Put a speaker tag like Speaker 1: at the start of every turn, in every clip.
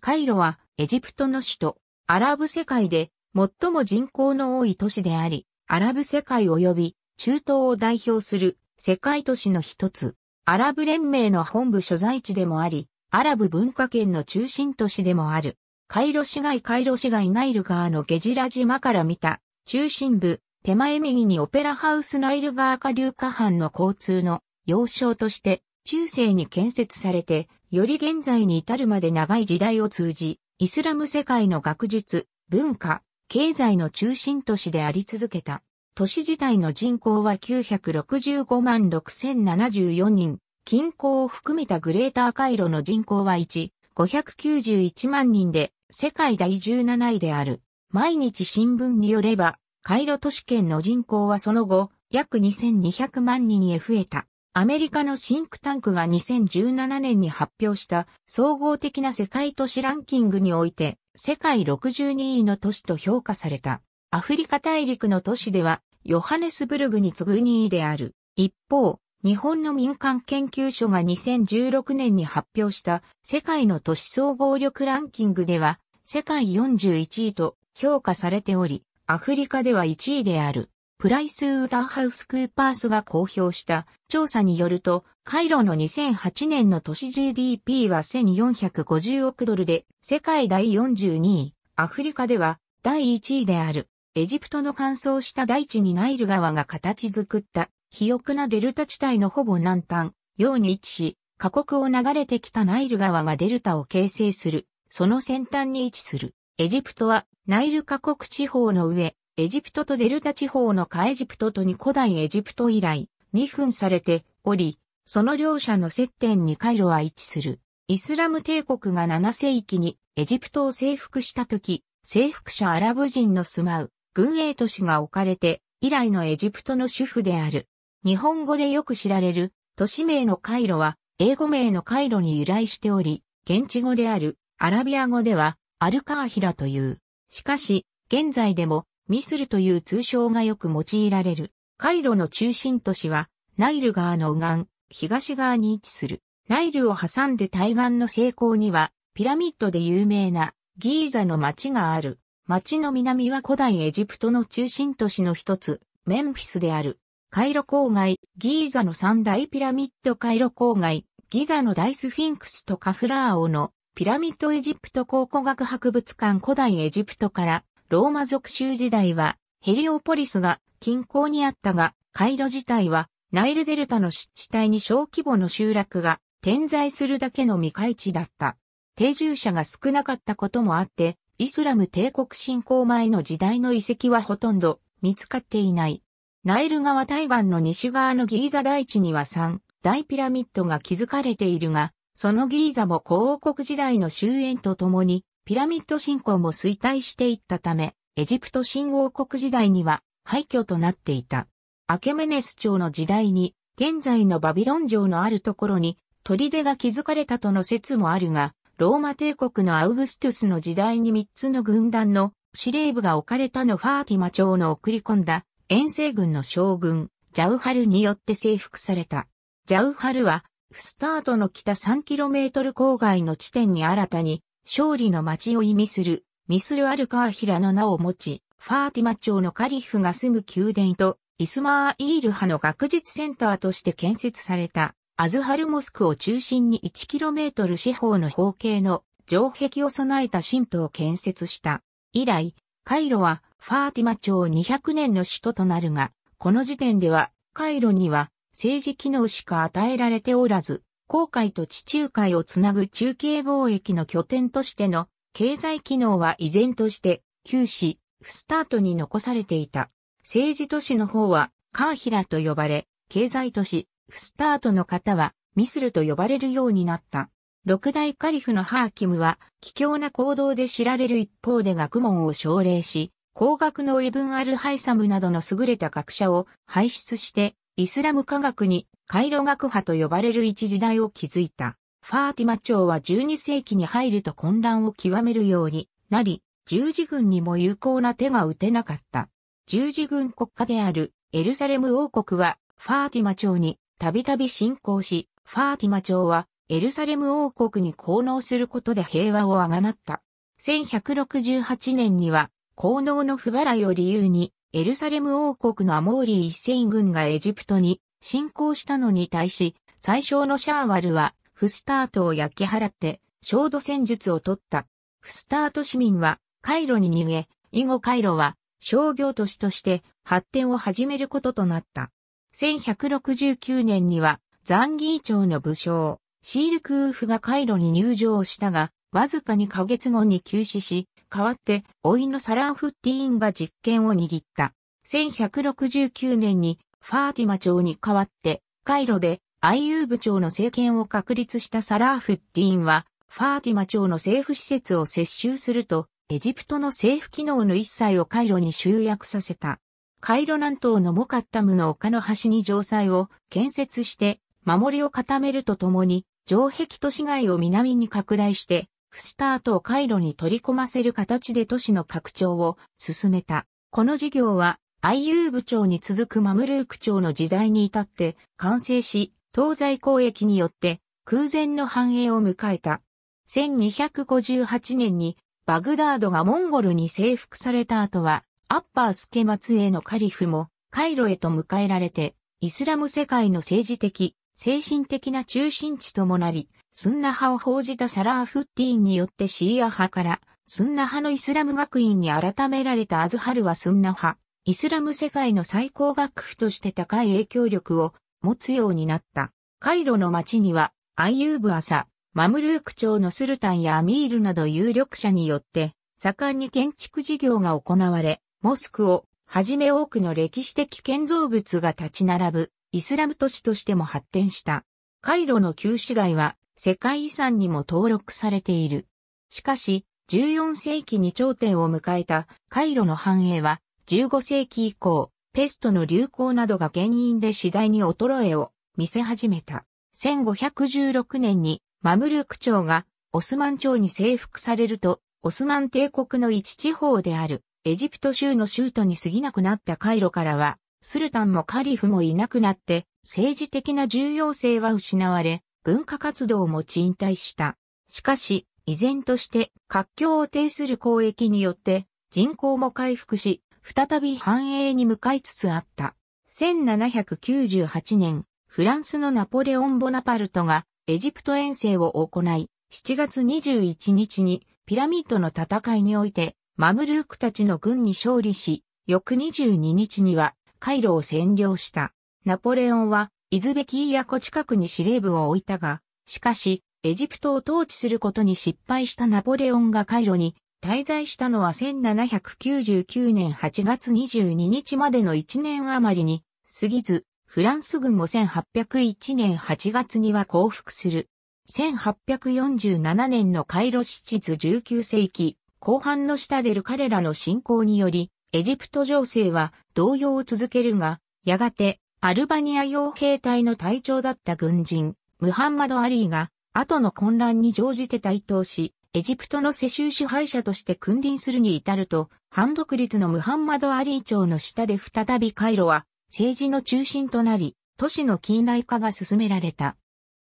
Speaker 1: カイロはエジプトの首都、アラブ世界で最も人口の多い都市であり、アラブ世界及び中東を代表する世界都市の一つ、アラブ連盟の本部所在地でもあり、アラブ文化圏の中心都市でもある。カイロ市街カイロ市街ナイル川のゲジラ島から見た中心部、手前右にオペラハウスナイル川下流下半の交通の要衝として中世に建設されてより現在に至るまで長い時代を通じ、イスラム世界の学術、文化、経済の中心都市であり続けた。都市自体の人口は965万6074人、近郊を含めたグレーターカイロの人口は1、591万人で、世界第17位である。毎日新聞によれば、カイロ都市圏の人口はその後、約2200万人へ増えた。アメリカのシンクタンクが2017年に発表した総合的な世界都市ランキングにおいて世界62位の都市と評価された。アフリカ大陸の都市ではヨハネスブルグに次ぐ2位である。一方、日本の民間研究所が2016年に発表した世界の都市総合力ランキングでは世界41位と評価されており、アフリカでは1位である。プライスウーターハウスクーパースが公表した調査によると、カイロの2008年の都市 GDP は1450億ドルで、世界第42位、アフリカでは第1位である。エジプトの乾燥した大地にナイル川が形作った肥沃なデルタ地帯のほぼ南端、ように位置し、過酷を流れてきたナイル川がデルタを形成する、その先端に位置する。エジプトはナイル過国地方の上、エジプトとデルタ地方のカエジプトとに古代エジプト以来、2分されており、その両者の接点にカイロは位置する。イスラム帝国が7世紀にエジプトを征服した時、征服者アラブ人の住まう軍営都市が置かれて、以来のエジプトの主婦である。日本語でよく知られる都市名のカイロは、英語名のカイロに由来しており、現地語であるアラビア語ではアルカーヒラという。しかし、現在でもミスルという通称がよく用いられる。カイロの中心都市は、ナイル川の右岸、東側に位置する。ナイルを挟んで対岸の成功には、ピラミッドで有名なギーザの町がある。町の南は古代エジプトの中心都市の一つ、メンフィスである。カイロ郊外、ギーザの三大ピラミッドカイロ郊外、ギザの大スフィンクスとカフラー王のピラミッドエジプト考古学博物館古代エジプトからローマ属州時代は、ヘリオポリスが近郊にあったが、カイロ自体はナイルデルタの湿地帯に小規模の集落が点在するだけの未開地だった。定住者が少なかったこともあって、イスラム帝国侵攻前の時代の遺跡はほとんど見つかっていない。ナイル川対岸の西側のギーザ大地には3大ピラミッドが築かれているが、そのギーザも広王国時代の終焉とともにピラミッド信仰も衰退していったため、エジプト新王国時代には廃墟となっていた。アケメネス朝の時代に、現在のバビロン城のあるところに、砦が築かれたとの説もあるが、ローマ帝国のアウグストゥスの時代に3つの軍団の司令部が置かれたのファーティマ朝の送り込んだ遠征軍の将軍、ジャウハルによって征服された。ジャウハルは、スタートの北 3km 郊外の地点に新たに勝利の街を意味する、ミスル・アル・カーヒラの名を持ち、ファーティマ朝のカリフが住む宮殿と、イスマーイール派の学術センターとして建設された、アズハルモスクを中心に 1km 四方の方形の城壁を備えた神都を建設した。以来、カイロはファーティマ朝200年の首都となるが、この時点ではカイロには政治機能しか与えられておらず、航海と地中海をつなぐ中継貿易の拠点としての経済機能は依然として旧市、フスタートに残されていた。政治都市の方はカーヒラと呼ばれ、経済都市、フスタートの方はミスルと呼ばれるようになった。六大カリフのハーキムは、奇境な行動で知られる一方で学問を奨励し、工学のイブン・アル・ハイサムなどの優れた学者を輩出して、イスラム科学にカイロ学派と呼ばれる一時代を築いた。ファーティマ朝は12世紀に入ると混乱を極めるようになり、十字軍にも有効な手が打てなかった。十字軍国家であるエルサレム王国はファーティマ朝にたびたび侵攻し、ファーティマ朝はエルサレム王国に奉能することで平和をあがなった。1168年には、奉能の不払いを理由に、エルサレム王国のアモーリー一戦軍がエジプトに侵攻したのに対し、最小のシャーワルは、フスタートを焼き払って、焦土戦術を取った。フスタート市民は、カイロに逃げ、以後カイロは、商業都市として発展を始めることとなった。1169年には、ザンギー町の武将、シールクーフがカイロに入場したが、わずか2ヶ月後に急死し、代わって、老いのサラーフッティーンが実権を握った。1169年にファーティマ朝に代わって、カイロでアイユーブ朝の政権を確立したサラーフッディーンは、ファーティマ朝の政府施設を接収すると、エジプトの政府機能の一切をカイロに集約させた。カイロ南東のモカッタムの丘の端に城塞を建設して守りを固めるとともに城壁都市街を南に拡大してフスタートをカイロに取り込ませる形で都市の拡張を進めた。この事業は IU 部長に続くマムルーク朝の時代に至って完成し、東西交易によって空前の繁栄を迎えた。1258年にバグダードがモンゴルに征服された後は、アッパースケマツへのカリフもカイロへと迎えられて、イスラム世界の政治的、精神的な中心地ともなり、スンナ派を報じたサラーフッティーンによってシーア派から、スンナ派のイスラム学院に改められたアズハルはスンナ派。イスラム世界の最高学府として高い影響力を持つようになった。カイロの町には、アイユーブ朝、マムルーク朝のスルタンやアミールなど有力者によって、盛んに建築事業が行われ、モスクをはじめ多くの歴史的建造物が立ち並ぶイスラム都市としても発展した。カイロの旧市街は世界遺産にも登録されている。しかし、14世紀に頂点を迎えたカイロの繁栄は15世紀以降、ペストの流行などが原因で次第に衰えを見せ始めた。1516年にマムルク朝がオスマン朝に征服されると、オスマン帝国の一地方であるエジプト州の州都に過ぎなくなったカイロからは、スルタンもカリフもいなくなって、政治的な重要性は失われ、文化活動も賃貸した。しかし、依然として、活況を呈する交易によって、人口も回復し、再び繁栄に向かいつつあった。1798年、フランスのナポレオン・ボナパルトがエジプト遠征を行い、7月21日にピラミッドの戦いにおいてマムルークたちの軍に勝利し、翌22日にはカイロを占領した。ナポレオンはイズベキーヤ湖近くに司令部を置いたが、しかし、エジプトを統治することに失敗したナポレオンがカイロに滞在したのは1799年8月22日までの1年余りに過ぎず、フランス軍も1801年8月には降伏する。1847年のカイロ七図19世紀後半の下でる彼らの侵攻により、エジプト情勢は動揺を続けるが、やがてアルバニア傭兵隊の隊長だった軍人、ムハンマド・アリーが、後の混乱に乗じて台頭し、エジプトの世襲支配者として君臨するに至ると、反独立のムハンマド・アリー朝の下で再びカイロは政治の中心となり、都市の近代化が進められた。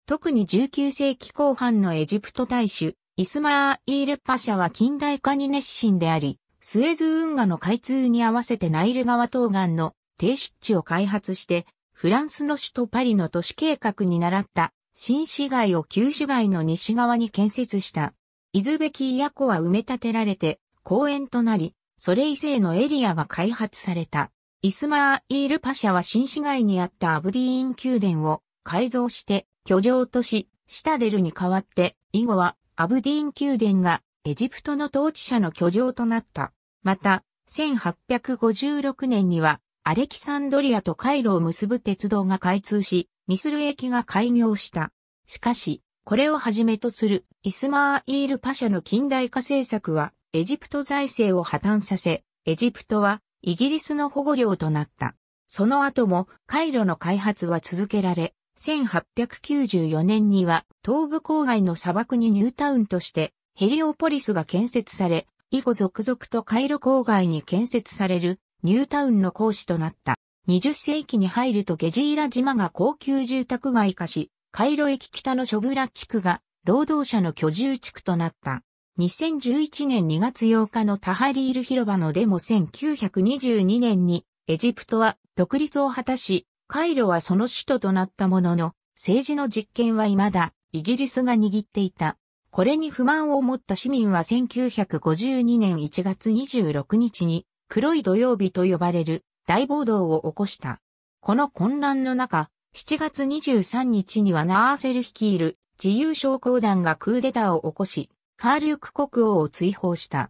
Speaker 1: 特に19世紀後半のエジプト大使、イスマー・イール・パシャは近代化に熱心であり、スエズ運河の開通に合わせてナイル川東岸の低湿地を開発して、フランスの首都パリの都市計画に倣った新市街を旧市街の西側に建設した。イズベキイヤ湖は埋め立てられて公園となり、それ以西のエリアが開発された。イスマーイールパシャは新市街にあったアブディーン宮殿を改造して居城とし、シタデルに代わって以後はアブディーン宮殿がエジプトの統治者の居城となった。また、1856年にはアレキサンドリアとカイロを結ぶ鉄道が開通し、ミスル駅が開業した。しかし、これをはじめとするイスマーイールパシャの近代化政策はエジプト財政を破綻させ、エジプトはイギリスの保護領となった。その後もカイロの開発は続けられ、1894年には東部郊外の砂漠にニュータウンとしてヘリオポリスが建設され、以後続々とカイロ郊外に建設されるニュータウンの講師となった。20世紀に入るとゲジーラ島が高級住宅街化し、カイロ駅北のショブラ地区が労働者の居住地区となった。2011年2月8日のタハリール広場のデモ1922年にエジプトは独立を果たし、カイロはその首都となったものの、政治の実権は未だイギリスが握っていた。これに不満を持った市民は1952年1月26日に黒い土曜日と呼ばれる大暴動を起こした。この混乱の中、7月23日にはナーセル率いる自由商工団がクーデターを起こし、カールク国王を追放した。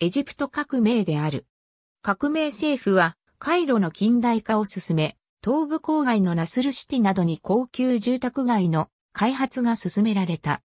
Speaker 1: エジプト革命である。革命政府は、カイロの近代化を進め、東部郊外のナスルシティなどに高級住宅街の開発が進められた。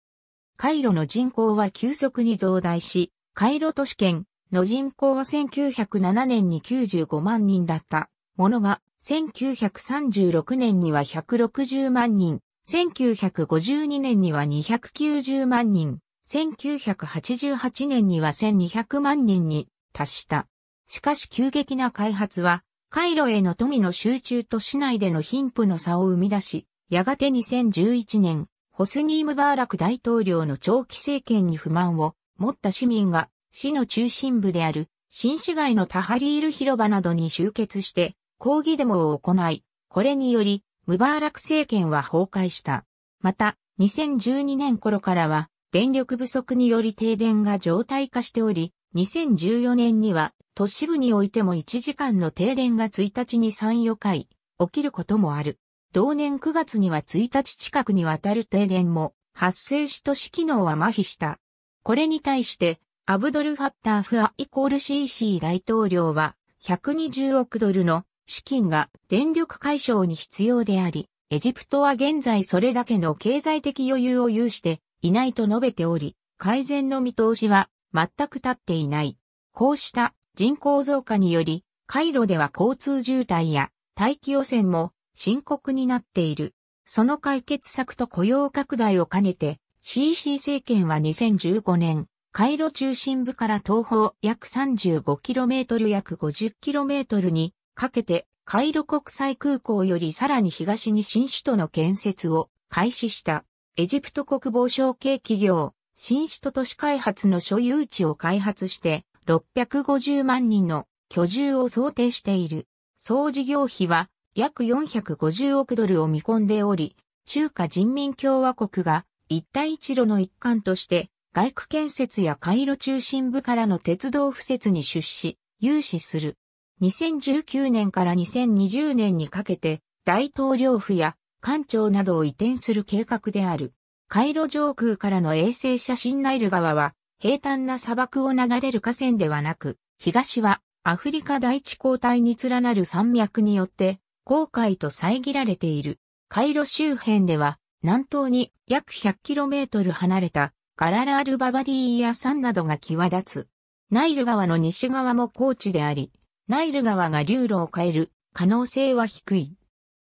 Speaker 1: カイロの人口は急速に増大し、カイロ都市圏の人口は1907年に95万人だったものが、1936年には160万人、1952年には290万人、1988年には1200万人に達した。しかし急激な開発は、回路への富の集中と市内での貧富の差を生み出し、やがて2011年、ホスニームバーラク大統領の長期政権に不満を持った市民が、市の中心部である、新市街のタハリール広場などに集結して、抗議デモを行い、これにより、ムバーラク政権は崩壊した。また、2012年頃からは、電力不足により停電が常態化しており、2014年には、都市部においても1時間の停電が1日に3、4回、起きることもある。同年9月には1日近くにわたる停電も発生し都市機能は麻痺した。これに対して、アブドル・ファッター・フアイコール CC 大統領は120億ドルの資金が電力解消に必要であり、エジプトは現在それだけの経済的余裕を有していないと述べており、改善の見通しは全く立っていない。こうした人口増加により、回路では交通渋滞や大気汚染も深刻になっている。その解決策と雇用拡大を兼ねて、CC 政権は2015年、回路中心部から東方約 35km 約 50km にかけてカイロ国際空港よりさらに東に新首都の建設を開始したエジプト国防省系企業新首都都市開発の所有地を開発して650万人の居住を想定している。総事業費は約450億ドルを見込んでおり、中華人民共和国が一帯一路の一環として外区建設や回路中心部からの鉄道敷設に出資、融資する。2019年から2020年にかけて大統領府や官庁などを移転する計画である。カイロ上空からの衛星写真ナイル川は平坦な砂漠を流れる河川ではなく、東はアフリカ大地交代に連なる山脈によって航海と遮られている。カイロ周辺では南東に約 100km 離れたガララールババリーや山などが際立つ。ナイル川の西側も高地であり、ナイル川が流路を変える可能性は低い。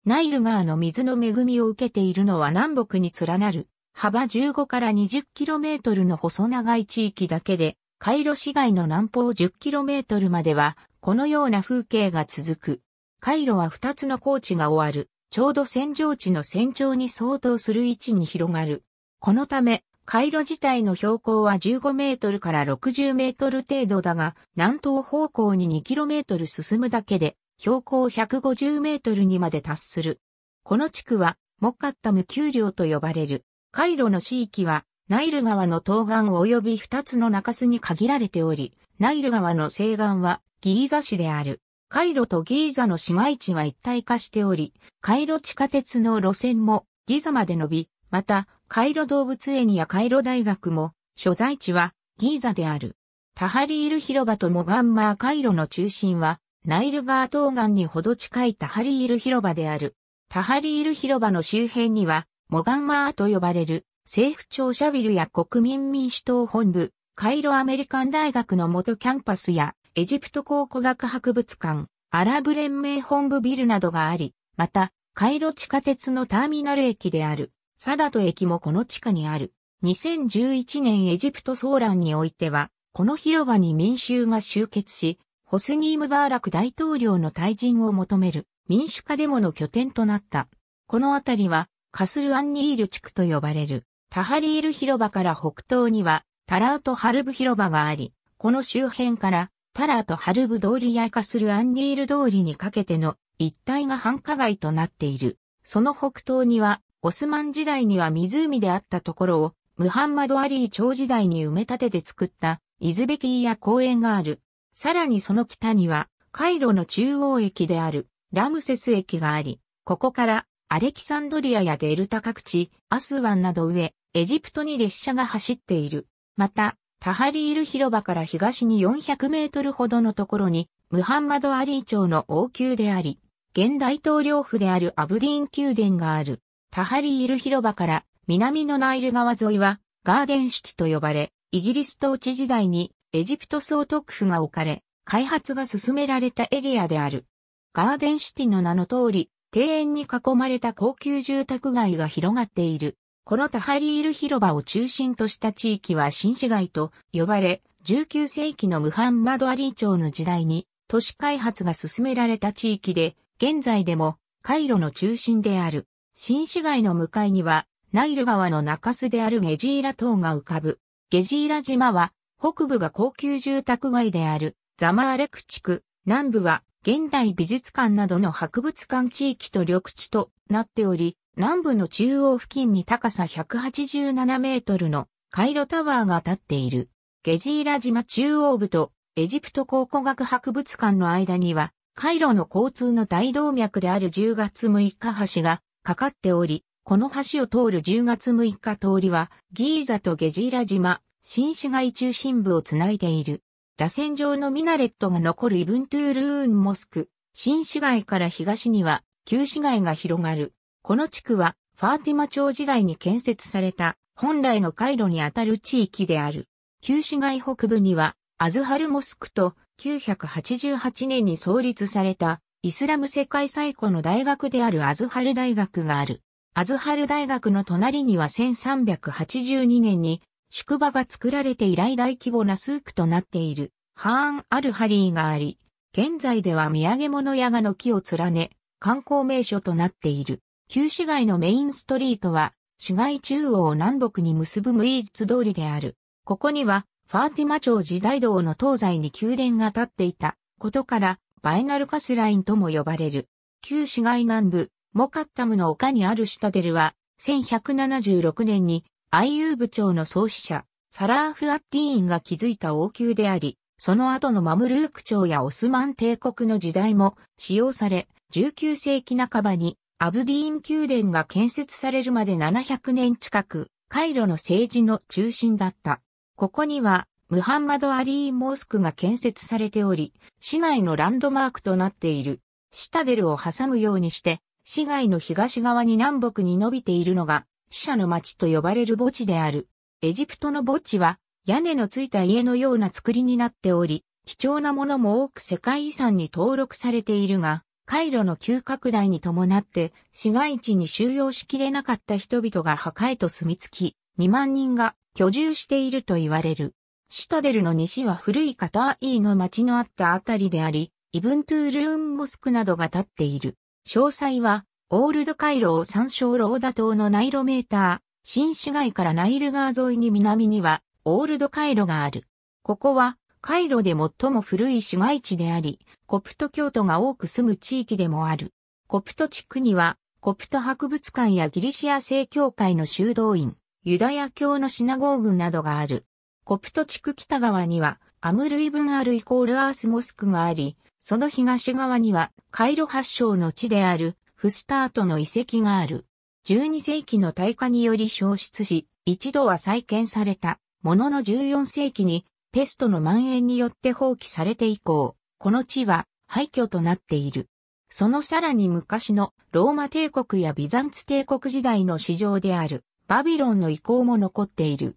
Speaker 1: ナイル川の水の恵みを受けているのは南北に連なる幅15から 20km の細長い地域だけで、カイロ市街の南方 10km まではこのような風景が続く。カイロは2つの高地が終わる、ちょうど扇状地の扇頂に相当する位置に広がる。このため、回路自体の標高は15メートルから60メートル程度だが、南東方向に2キロメートル進むだけで、標高150メートルにまで達する。この地区は、モッカッタム丘陵と呼ばれる。カイロの地域は、ナイル川の東岸及び2つの中州に限られており、ナイル川の西岸はギーザ市である。カイロとギーザの市街地は一体化しており、カイロ地下鉄の路線もギザまで伸び、またカイロ動物園やカイロ大学も、所在地はギーザである。タハリール広場とモガンマーカイロの中心は、ナイルガー東岸にほど近いタハリール広場である。タハリール広場の周辺には、モガンマーと呼ばれる政府庁舎ビルや国民民主党本部、カイロアメリカン大学の元キャンパスや、エジプト考古学博物館、アラブ連盟本部ビルなどがあり、また、カイロ地下鉄のターミナル駅である。サダト駅もこの地下にある。2011年エジプト騒乱においては、この広場に民衆が集結し、ホスニー・ムバーラク大統領の退陣を求める民主化デモの拠点となった。この辺りはカスル・アンニール地区と呼ばれる。タハリール広場から北東にはタラート・ハルブ広場があり、この周辺からタラート・ハルブ通りやカスル・アンニール通りにかけての一帯が繁華街となっている。その北東にはオスマン時代には湖であったところを、ムハンマド・アリー朝時代に埋め立てて作った、イズベキーや公園がある。さらにその北には、カイロの中央駅である、ラムセス駅があり、ここから、アレキサンドリアやデルタ各地、アスワンなど上、エジプトに列車が走っている。また、タハリール広場から東に400メートルほどのところに、ムハンマド・アリー朝の王宮であり、現大統領府であるアブディーン宮殿がある。タハリール広場から南のナイル川沿いはガーデンシティと呼ばれ、イギリス統治時代にエジプト総督府が置かれ、開発が進められたエリアである。ガーデンシティの名の通り、庭園に囲まれた高級住宅街が広がっている。このタハリール広場を中心とした地域は新市街と呼ばれ、19世紀のムハンマド・アリー朝の時代に都市開発が進められた地域で、現在でもカイロの中心である。新市街の向かいには、ナイル川の中州であるゲジーラ島が浮かぶ。ゲジーラ島は、北部が高級住宅街であるザマーレク地区、南部は現代美術館などの博物館地域と緑地となっており、南部の中央付近に高さ187メートルのカイロタワーが建っている。ゲジーラ島中央部とエジプト考古学博物館の間には、カイロの交通の大動脈である10月6日橋がかかっており、この橋を通る10月6日通りは、ギーザとゲジーラ島、新市街中心部をつないでいる。螺旋状のミナレットが残るイブントゥールーンモスク、新市街から東には、旧市街が広がる。この地区は、ファーティマ朝時代に建設された、本来の回路にあたる地域である。旧市街北部には、アズハルモスクと988年に創立されたイスラム世界最古の大学であるアズハル大学がある。アズハル大学の隣には1382年に宿場が作られて以来大規模なスークとなっているハーン・アルハリーがあり、現在では土産物屋が軒を連ね、観光名所となっている。旧市街のメインストリートは、市街中央を南北に結ぶムイー通りである。ここには、ファーティマ朝時代道の東西に宮殿が建っていたことから、バイナルカスラインとも呼ばれる。旧市街南部、モカッタムの丘にあるシタデルは、1176年に IU 部長の創始者、サラーフ・アッティーンが築いた王宮であり、その後のマムルーク朝やオスマン帝国の時代も使用され、19世紀半ばにアブディーン宮殿が建設されるまで700年近く、カイロの政治の中心だった。ここにはムハンマド・アリー・モスクが建設されており、市内のランドマークとなっている、シタデルを挟むようにして、市街の東側に南北に伸びているのが、死者の町と呼ばれる墓地である。エジプトの墓地は、屋根のついた家のような作りになっており、貴重なものも多く世界遺産に登録されているが、回路の急拡大に伴って、市街地に収容しきれなかった人々が墓へと住み着き、2万人が居住していると言われる。シタデルの西は古いカターイーの町のあったあたりであり、イブントゥールーンモスクなどが建っている。詳細は、オールドカイロを参照ローダ島のナイロメーター、新市街からナイル川沿いに南には、オールドカイロがある。ここは、カイロで最も古い市街地であり、コプト教徒が多く住む地域でもある。コプト地区には、コプト博物館やギリシア正教会の修道院、ユダヤ教のシナゴーグなどがある。コプト地区北側には、アムルイブンアルイコールアースモスクがあり、その東側には、カイロ発祥の地である、フスタートの遺跡がある。12世紀の大火により消失し、一度は再建された、ものの14世紀に、ペストの蔓延によって放棄されて以降、この地は廃墟となっている。そのさらに昔のローマ帝国やビザンツ帝国時代の市場であるバビロンの遺構も残っている。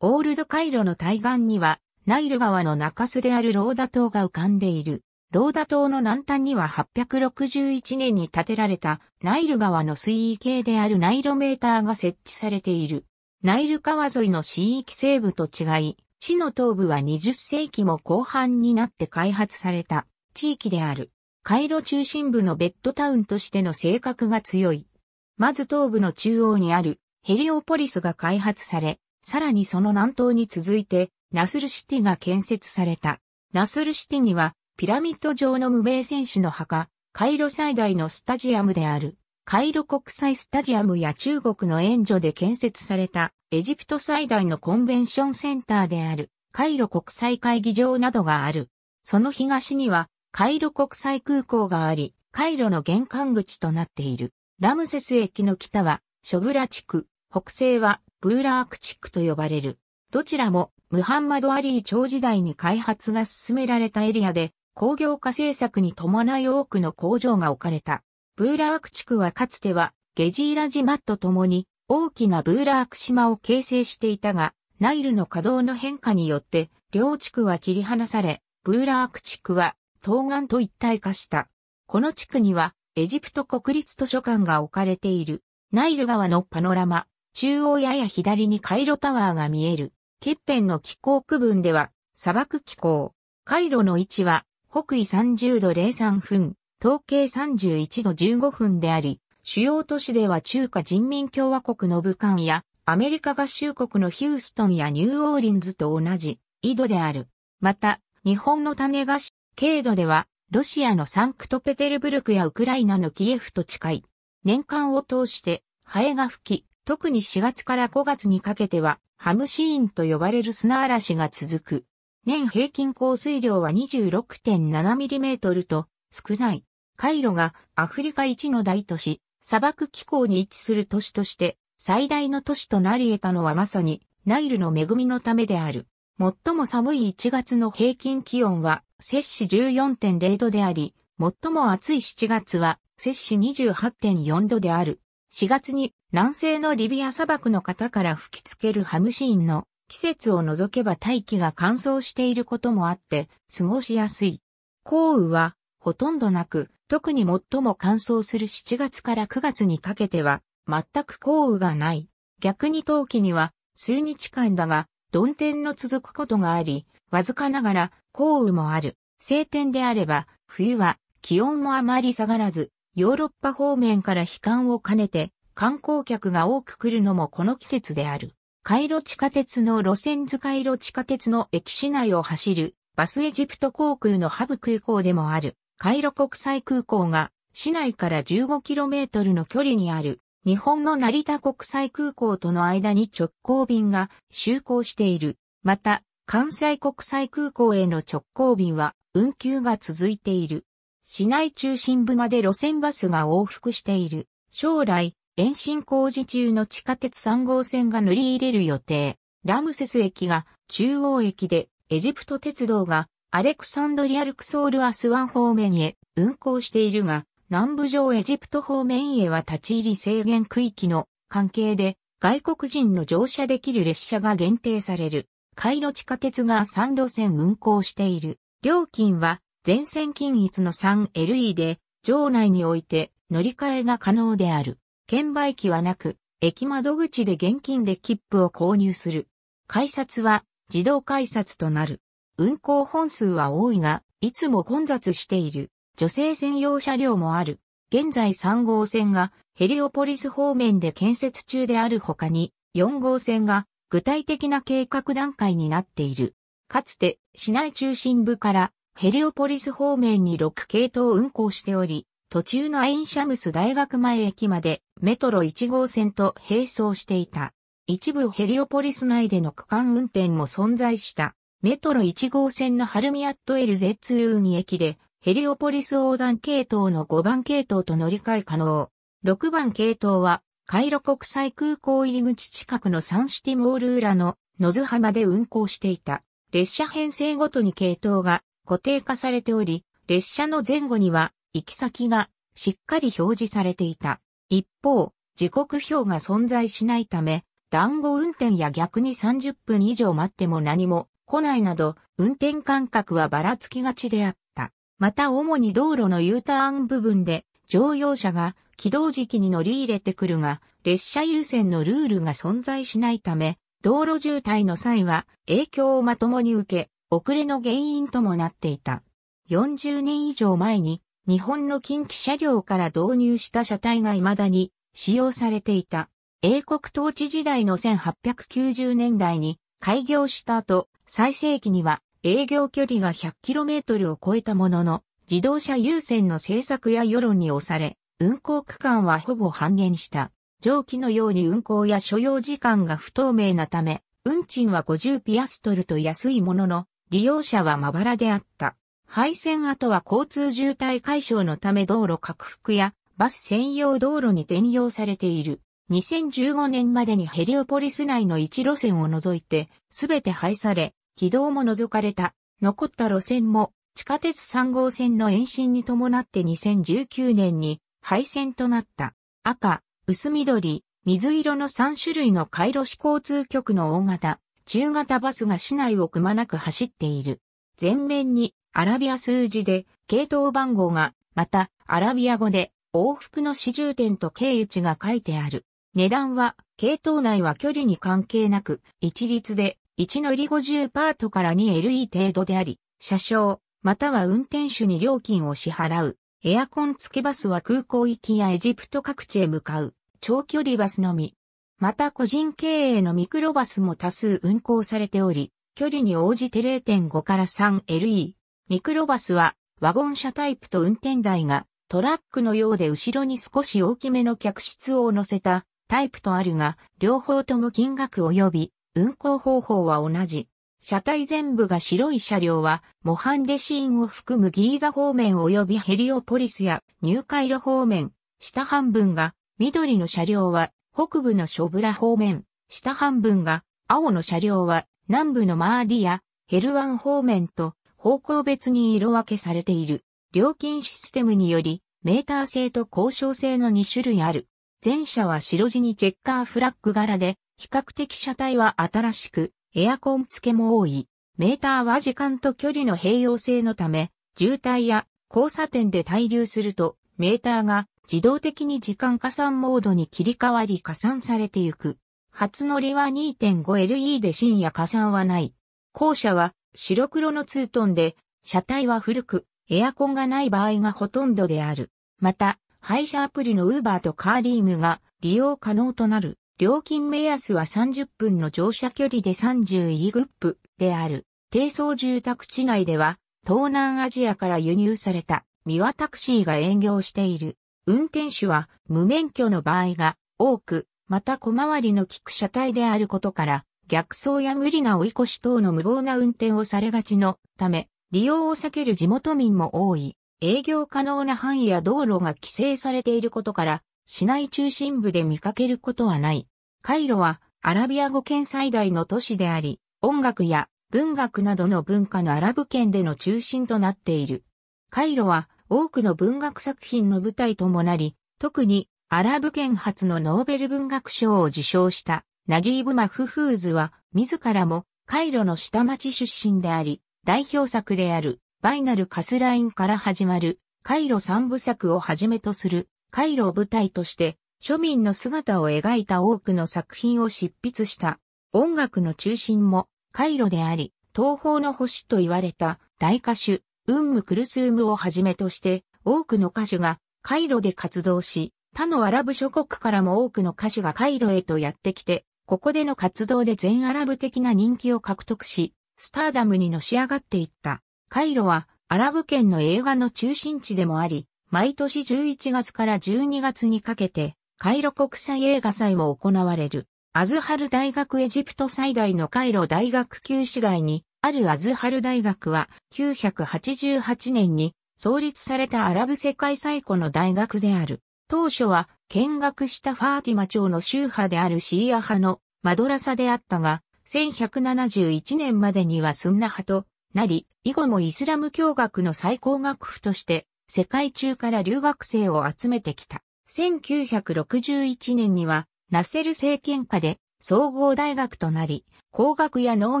Speaker 1: オールドカイロの対岸には、ナイル川の中州であるローダ島が浮かんでいる。ローダ島の南端には861年に建てられたナイル川の水位計であるナイロメーターが設置されている。ナイル川沿いの市域西部と違い、市の東部は20世紀も後半になって開発された地域である。カイロ中心部のベッドタウンとしての性格が強い。まず東部の中央にあるヘリオポリスが開発され、さらにその南東に続いて、ナスルシティが建設された。ナスルシティには、ピラミッド上の無名戦士の墓、カイロ最大のスタジアムである、カイロ国際スタジアムや中国の援助で建設された、エジプト最大のコンベンションセンターである、カイロ国際会議場などがある。その東には、カイロ国際空港があり、カイロの玄関口となっている。ラムセス駅の北は、ショブラ地区、北西はブーラーク地区と呼ばれる。どちらもムハンマド・アリー朝時代に開発が進められたエリアで工業化政策に伴い多くの工場が置かれた。ブーラーク地区はかつてはゲジーラ島と共に大きなブーラーク島を形成していたが、ナイルの稼働の変化によって両地区は切り離され、ブーラーク地区は東岸と一体化した。この地区にはエジプト国立図書館が置かれている。ナイル川のパノラマ、中央やや左にカイロタワーが見える。ケッペンの気候区分では、砂漠気候。カイロの位置は、北緯30度03分、東経31度15分であり、主要都市では中華人民共和国の武漢や、アメリカ合衆国のヒューストンやニューオーリンズと同じ、緯度である。また、日本の種菓子、経度では、ロシアのサンクトペテルブルクやウクライナのキエフと近い。年間を通して、ハエが吹き、特に4月から5月にかけては、ハムシーンと呼ばれる砂嵐が続く。年平均降水量は 26.7mm と少ない。カイロがアフリカ一の大都市、砂漠気候に位置する都市として最大の都市となり得たのはまさにナイルの恵みのためである。最も寒い1月の平均気温は摂氏14.0度であり、最も暑い7月は摂氏28.4度である。4月に南西のリビア砂漠の方から吹きつけるハムシーンの季節を除けば大気が乾燥していることもあって過ごしやすい。降雨はほとんどなく、特に最も乾燥する7月から9月にかけては全く降雨がない。逆に冬季には数日間だが、曇天の続くことがあり、わずかながら降雨もある。晴天であれば、冬は気温もあまり下がらず、ヨーロッパ方面から悲観を兼ねて観光客が多く来るのもこの季節である。カイロ地下鉄の路線図カイロ地下鉄の駅市内を走るバスエジプト航空のハブ空港でもあるカイロ国際空港が市内から 15km の距離にある日本の成田国際空港との間に直行便が就航している。また関西国際空港への直行便は運休が続いている。市内中心部まで路線バスが往復している。将来、延伸工事中の地下鉄3号線が乗り入れる予定。ラムセス駅が中央駅で、エジプト鉄道がアレクサンドリアルクソールアスワン方面へ運行しているが、南部上エジプト方面へは立ち入り制限区域の関係で、外国人の乗車できる列車が限定される。カイロ地下鉄が3路線運行している。料金は全線均一の 3LE で、場内において乗り換えが可能である。券売機はなく、駅窓口で現金で切符を購入する。改札は自動改札となる。運行本数は多いが、いつも混雑している。女性専用車両もある。現在3号線がヘリオポリス方面で建設中である他に、4号線が具体的な計画段階になっている。かつて市内中心部からヘリオポリス方面に6系統運行しており、途中のアインシャムス大学前駅までメトロ1号線と並走していた。一部ヘリオポリス内での区間運転も存在した。メトロ1号線のハルミアット LZ2 駅でヘリオポリス横断系統の5番系統と乗り換え可能。6番系統はカイロ国際空港入り口近くのサンシティモール裏の野津浜で運行していた。列車編成ごとに系統が固定化されており、列車の前後には行き先がしっかり表示されていた。一方、時刻表が存在しないため、団子運転や逆に30分以上待っても何も来ないなど、運転間隔はばらつきがちであった。また主に道路の U ターン部分で乗用車が起動時期に乗り入れてくるが、列車優先のルールが存在しないため、道路渋滞の際は影響をまともに受け、遅れの原因ともなっていた。40年以上前に日本の近畿車両から導入した車体が未だに使用されていた。英国統治時代の1890年代に開業した後、最盛期には営業距離が 100km を超えたものの、自動車優先の政策や世論に押され、運行区間はほぼ半減した。上記のように運行や所要時間が不透明なため、運賃は50ピアストルと安いものの、利用者はまばらであった。廃線後は交通渋滞解消のため道路拡幅やバス専用道路に転用されている。2015年までにヘリオポリス内の1路線を除いて、全て廃され、軌道も除かれた。残った路線も、地下鉄3号線の延伸に伴って2019年に廃線となった。赤、薄緑、水色の3種類の回路市交通局の大型、中型バスが市内をくまなく走っている。前面にアラビア数字で系統番号が、またアラビア語で往復の始終点と経由地が書いてある。値段は系統内は距離に関係なく一律で1乗り50パートから 2LE 程度であり、車掌、または運転手に料金を支払う。エアコン付きバスは空港行きやエジプト各地へ向かう長距離バスのみ。また個人経営のミクロバスも多数運行されており、距離に応じて0.5から 3LE。ミクロバスはワゴン車タイプと運転台がトラックのようで後ろに少し大きめの客室を乗せたタイプとあるが、両方とも金額及び運行方法は同じ。車体全部が白い車両は、モハンデシーンを含むギーザ方面及びヘリオポリスやニューカイロ方面、下半分が緑の車両は北部のショブラ方面、下半分が、青の車両は南部のマーディア、ヘルワン方面と方向別に色分けされている。料金システムにより、メーター製と交渉製の2種類ある。前車は白地にチェッカーフラッグ柄で、比較的車体は新しく、エアコン付けも多い。メーターは時間と距離の併用性のため、渋滞や交差点で滞留すると、メーターが自動的に時間加算モードに切り替わり加算されていく。初乗りは 2.5LE で深夜加算はない。後者は白黒のツートンで、車体は古く、エアコンがない場合がほとんどである。また、配車アプリの Uber とカーリームが利用可能となる。料金目安は30分の乗車距離で30イグップである。低層住宅地内では、東南アジアから輸入されたミワタクシーが営業している。運転手は無免許の場合が多く、また小回りの利く車体であることから、逆走や無理な追い越し等の無謀な運転をされがちのため、利用を避ける地元民も多い。営業可能な範囲や道路が規制されていることから、市内中心部で見かけることはない。カイロはアラビア語圏最大の都市であり、音楽や文学などの文化のアラブ圏での中心となっている。カイロは多くの文学作品の舞台ともなり、特にアラブ圏発のノーベル文学賞を受賞したナギーブ・マフフーズは自らもカイロの下町出身であり、代表作であるバイナル・カスラインから始まるカイロ三部作をはじめとするカイロを舞台として庶民の姿を描いた多くの作品を執筆した音楽の中心もカイロであり、東方の星と言われた大歌手ウンム・クルスウムをはじめとして多くの歌手がカイロで活動し、他のアラブ諸国からも多くの歌手がカイロへとやってきて、ここでの活動で全アラブ的な人気を獲得し、スターダムにのし上がっていった。カイロはアラブ圏の映画の中心地でもあり、毎年11月から12月にかけて、カイロ国際映画祭も行われる。アズハル大学エジプト最大のカイロ大学旧市街にあるアズハル大学は988年に創立されたアラブ世界最古の大学である。当初は見学したファーティマ朝の宗派であるシーア派のマドラサであったが、1171年までにはスンナ派となり、以後もイスラム教学の最高学府として世界中から留学生を集めてきた。1961年にはナセル政権下で総合大学となり、工学や農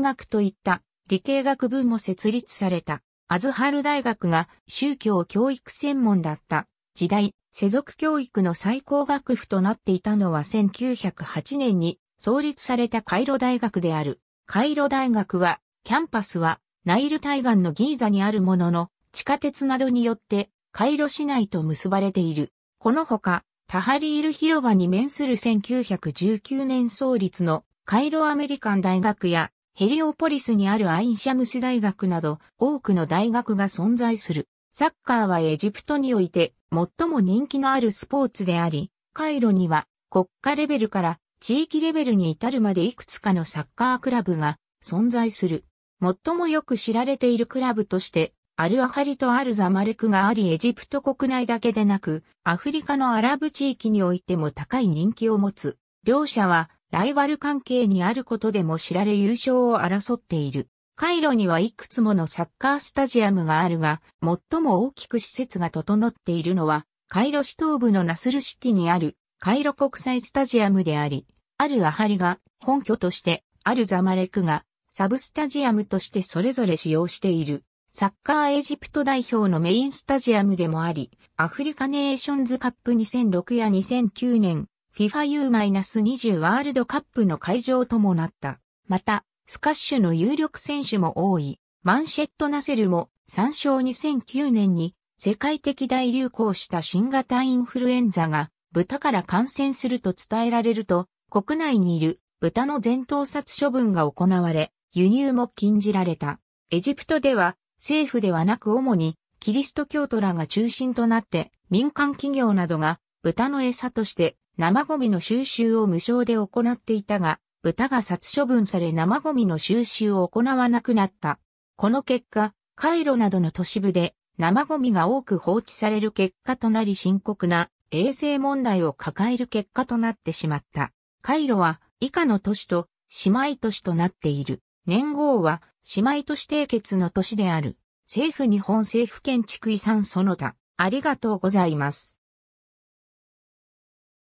Speaker 1: 学といった理系学部も設立された。アズハル大学が宗教教育専門だった時代、世俗教育の最高学府となっていたのは1908年に創立されたカイロ大学である。カイロ大学は、キャンパスはナイル対岸のギーザにあるものの、地下鉄などによってカイロ市内と結ばれている。このほか、タハリール広場に面する1919年創立のカイロアメリカン大学やヘリオポリスにあるアインシャムス大学など多くの大学が存在する。サッカーはエジプトにおいて最も人気のあるスポーツであり、カイロには国家レベルから地域レベルに至るまでいくつかのサッカークラブが存在する。最もよく知られているクラブとして、アルアハリとアルザマレクがありエジプト国内だけでなく、アフリカのアラブ地域においても高い人気を持つ。両者はライバル関係にあることでも知られ優勝を争っている。カイロにはいくつものサッカースタジアムがあるが、最も大きく施設が整っているのは、カイロ市東部のナスルシティにあるカイロ国際スタジアムであり、あるアハリが本拠として、あるザマレクがサブスタジアムとしてそれぞれ使用している。サッカーエジプト代表のメインスタジアムでもあり、アフリカネーションズカップ2006や2009年 FIFAU-20 ワールドカップの会場ともなった。また、スカッシュの有力選手も多い、マンシェットナセルも参照2009年に世界的大流行した新型インフルエンザが豚から感染すると伝えられると、国内にいる豚の全頭殺処分が行われ、輸入も禁じられた。エジプトでは政府ではなく主にキリスト教徒らが中心となって民間企業などが豚の餌として生ゴミの収集を無償で行っていたが、豚が殺処分され生ゴミの収集を行わなくなった。この結果、カイロなどの都市部で生ゴミが多く放置される結果となり深刻な衛生問題を抱える結果となってしまった。カイロは以下の都市と姉妹都市となっている。年号は姉妹都市締結の都市である。政府日本政府建築遺産その他。ありがとうございます。